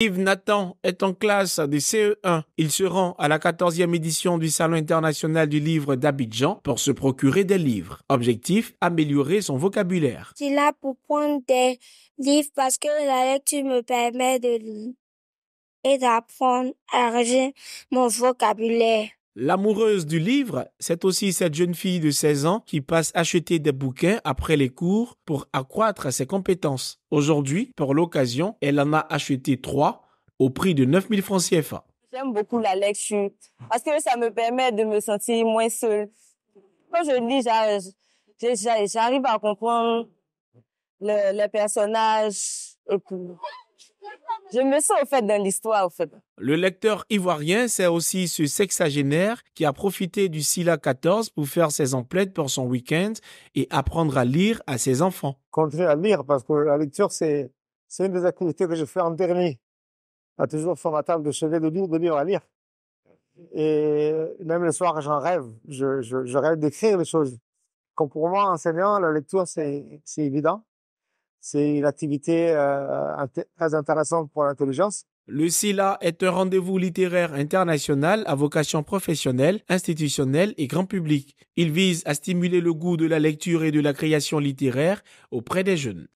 Yves Nathan est en classe des CE1. Il se rend à la quatorzième édition du Salon international du livre d'Abidjan pour se procurer des livres. Objectif, améliorer son vocabulaire. suis là pour prendre des livres parce que la lecture me permet de lire et d'apprendre à régler mon vocabulaire. L'amoureuse du livre, c'est aussi cette jeune fille de 16 ans qui passe acheter des bouquins après les cours pour accroître ses compétences. Aujourd'hui, pour l'occasion, elle en a acheté trois au prix de 9000 francs CFA. J'aime beaucoup la lecture parce que ça me permet de me sentir moins seule. Quand je lis, j'arrive à comprendre le, personnage et cours. Je me sens en fait dans l'histoire fait. Le lecteur ivoirien, c'est aussi ce sexagénaire qui a profité du SILA 14 pour faire ses emplettes pour son week-end et apprendre à lire à ses enfants. Continuer à lire parce que la lecture, c'est, une des activités que je fais en dernier. A toujours sur ma table de chevet de lire, de lire à lire. Et même le soir, j'en rêve. Je, je, rêve d'écrire les choses. Comme pour moi, enseignant, la lecture, c'est évident. C'est une activité euh, très intéressante pour l'intelligence. Le SILA est un rendez-vous littéraire international à vocation professionnelle, institutionnelle et grand public. Il vise à stimuler le goût de la lecture et de la création littéraire auprès des jeunes.